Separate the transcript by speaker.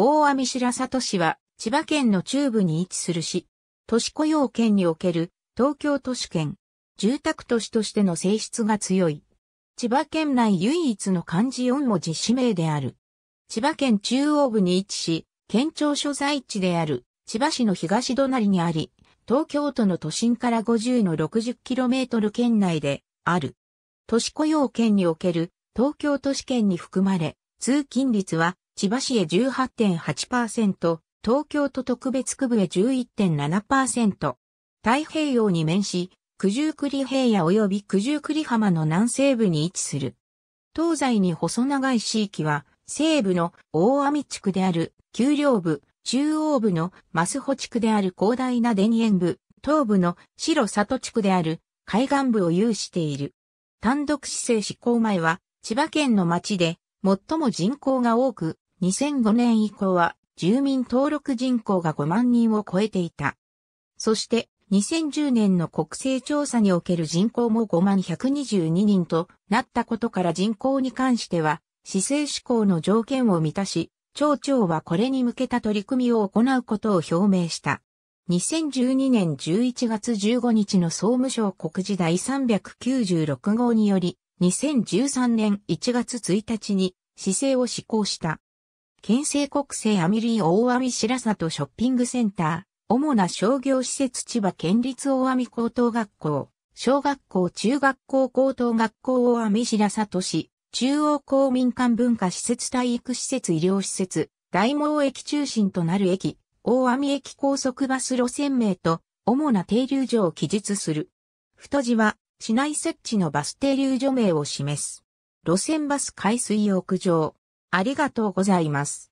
Speaker 1: 大網白里市は、千葉県の中部に位置する市、都市雇用圏における東京都市圏、住宅都市としての性質が強い。千葉県内唯一の漢字4文字市名である。千葉県中央部に位置し、県庁所在地である千葉市の東隣にあり、東京都の都心から50の 60km 圏内である。都市雇用圏における東京都市圏に含まれ、通勤率は千葉市へ18.8%、東京都特別区部へ11.7%。太平洋に面し、九十九里平野及び九十九里浜の南西部に位置する。東西に細長い地域は、西部の大網地区である丘陵部、中央部の増穂地区である広大な田園部、東部の白里地区である海岸部を有している。単独市政施行前は、千葉県の町で最も人口が多く、2005年以降は住民登録人口が5万人を超えていた。そして2010年の国勢調査における人口も5万122人となったことから人口に関しては、市政志向の条件を満たし、町長はこれに向けた取り組みを行うことを表明した。2012年11月15日の総務省告示第396号により、2013年1月1日に市政を施行した。県政国政アミリー大網白里ショッピングセンター、主な商業施設千葉県立大網高等学校、小学校中学校高等学校大網白里市、中央公民館文化施設体育施設医療施設、大毛駅中心となる駅、大網駅高速バス路線名と、主な停留所を記述する。太字は、市内設置のバス停留所名を示す。路線バス海水浴場、ありがとうございます。